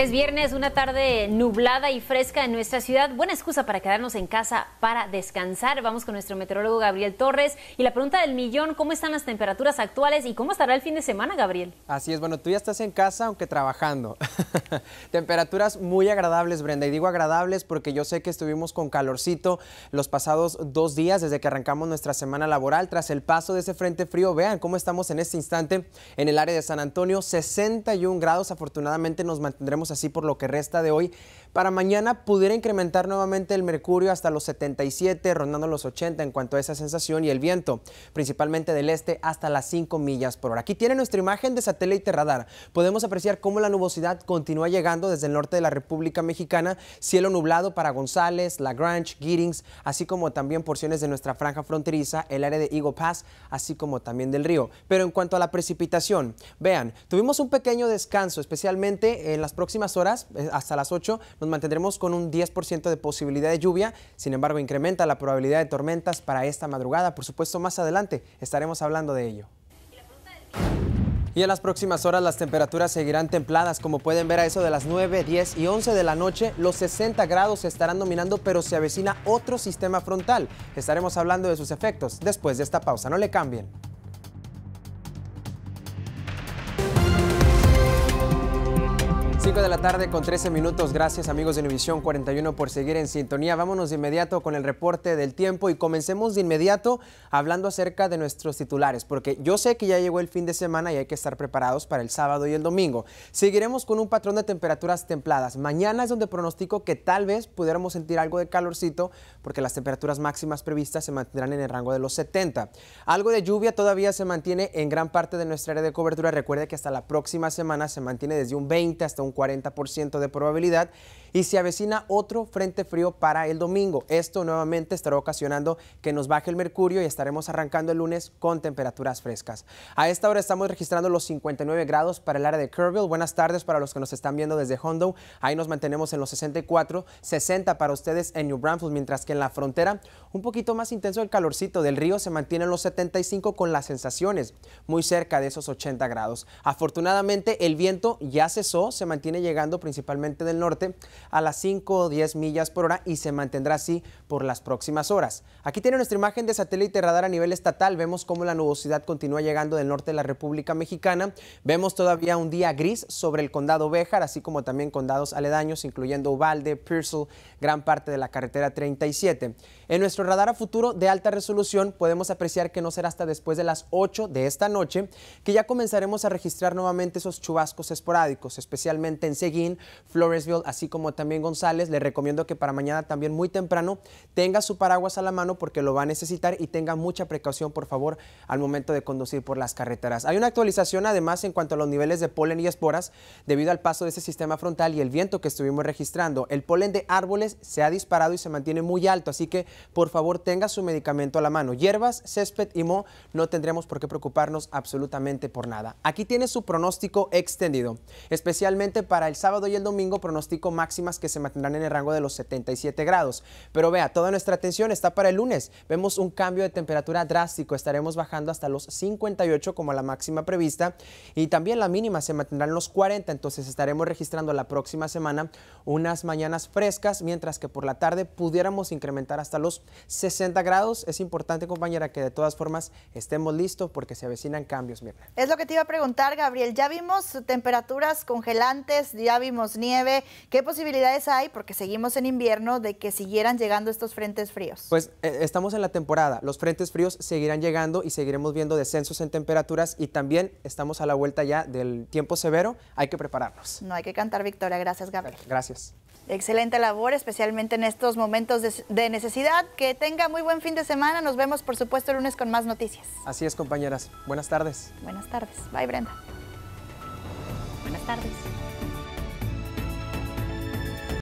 Es viernes, una tarde nublada y fresca en nuestra ciudad. Buena excusa para quedarnos en casa para descansar. Vamos con nuestro meteorólogo Gabriel Torres. Y la pregunta del millón, ¿cómo están las temperaturas actuales y cómo estará el fin de semana, Gabriel? Así es, bueno, tú ya estás en casa, aunque trabajando. temperaturas muy agradables, Brenda. Y digo agradables porque yo sé que estuvimos con calorcito los pasados dos días desde que arrancamos nuestra semana laboral. Tras el paso de ese frente frío, vean cómo estamos en este instante en el área de San Antonio. 61 grados, afortunadamente nos mantendremos así por lo que resta de hoy. Para mañana pudiera incrementar nuevamente el mercurio hasta los 77, rondando los 80 en cuanto a esa sensación y el viento, principalmente del este hasta las 5 millas por hora. Aquí tiene nuestra imagen de satélite radar. Podemos apreciar cómo la nubosidad continúa llegando desde el norte de la República Mexicana, cielo nublado para González, Lagrange, Giddings, así como también porciones de nuestra franja fronteriza, el área de Eagle Pass, así como también del río. Pero en cuanto a la precipitación, vean, tuvimos un pequeño descanso, especialmente en las próximas horas, eh, hasta las 8, nos mantendremos con un 10% de posibilidad de lluvia. Sin embargo, incrementa la probabilidad de tormentas para esta madrugada. Por supuesto, más adelante estaremos hablando de ello. Y en las próximas horas las temperaturas seguirán templadas, como pueden ver a eso de las 9, 10 y 11 de la noche, los 60 grados se estarán dominando, pero se avecina otro sistema frontal. Estaremos hablando de sus efectos después de esta pausa, no le cambien. de la tarde con 13 minutos. Gracias amigos de Univisión 41 por seguir en sintonía. Vámonos de inmediato con el reporte del tiempo y comencemos de inmediato hablando acerca de nuestros titulares, porque yo sé que ya llegó el fin de semana y hay que estar preparados para el sábado y el domingo. Seguiremos con un patrón de temperaturas templadas. Mañana es donde pronostico que tal vez pudiéramos sentir algo de calorcito, porque las temperaturas máximas previstas se mantendrán en el rango de los 70. Algo de lluvia todavía se mantiene en gran parte de nuestra área de cobertura. Recuerde que hasta la próxima semana se mantiene desde un 20 hasta un 40% de probabilidad y se avecina otro frente frío para el domingo. Esto nuevamente estará ocasionando que nos baje el mercurio y estaremos arrancando el lunes con temperaturas frescas. A esta hora estamos registrando los 59 grados para el área de Kerrville. Buenas tardes para los que nos están viendo desde Hondo. Ahí nos mantenemos en los 64, 60 para ustedes en New Brunswick, mientras que en la frontera un poquito más intenso el calorcito del río se mantiene en los 75 con las sensaciones muy cerca de esos 80 grados. Afortunadamente el viento ya cesó, se mantiene llegando principalmente del norte a las 5 o 10 millas por hora y se mantendrá así por las próximas horas. Aquí tiene nuestra imagen de satélite radar a nivel estatal. Vemos cómo la nubosidad continúa llegando del norte de la República Mexicana. Vemos todavía un día gris sobre el condado Béjar, así como también condados aledaños, incluyendo Uvalde, Pearsall, gran parte de la carretera 37. En nuestro radar a futuro de alta resolución podemos apreciar que no será hasta después de las 8 de esta noche que ya comenzaremos a registrar nuevamente esos chubascos esporádicos, especialmente en Floresville, así como también González. Le recomiendo que para mañana también muy temprano tenga su paraguas a la mano porque lo va a necesitar y tenga mucha precaución, por favor, al momento de conducir por las carreteras. Hay una actualización además en cuanto a los niveles de polen y esporas debido al paso de ese sistema frontal y el viento que estuvimos registrando. El polen de árboles se ha disparado y se mantiene muy alto, así que por favor tenga su medicamento a la mano. Hierbas, césped y mo no tendremos por qué preocuparnos absolutamente por nada. Aquí tiene su pronóstico extendido, especialmente para el sábado y el domingo pronostico máximas que se mantendrán en el rango de los 77 grados. Pero vea, toda nuestra atención está para el lunes. Vemos un cambio de temperatura drástico. Estaremos bajando hasta los 58 como la máxima prevista y también la mínima se mantendrá los 40. Entonces estaremos registrando la próxima semana unas mañanas frescas, mientras que por la tarde pudiéramos incrementar hasta los 60 grados. Es importante, compañera, que de todas formas estemos listos porque se avecinan cambios, Es lo que te iba a preguntar, Gabriel. Ya vimos temperaturas congelantes ya vimos nieve. ¿Qué posibilidades hay, porque seguimos en invierno, de que siguieran llegando estos frentes fríos? Pues eh, estamos en la temporada. Los frentes fríos seguirán llegando y seguiremos viendo descensos en temperaturas y también estamos a la vuelta ya del tiempo severo. Hay que prepararnos. No hay que cantar victoria. Gracias, Gabriel. Gracias. Excelente labor, especialmente en estos momentos de, de, necesidad. Que tenga muy buen fin de semana. Nos vemos, por supuesto, el lunes con más noticias. Así es, compañeras. Buenas tardes. Buenas tardes. Bye, Brenda. Buenas tardes.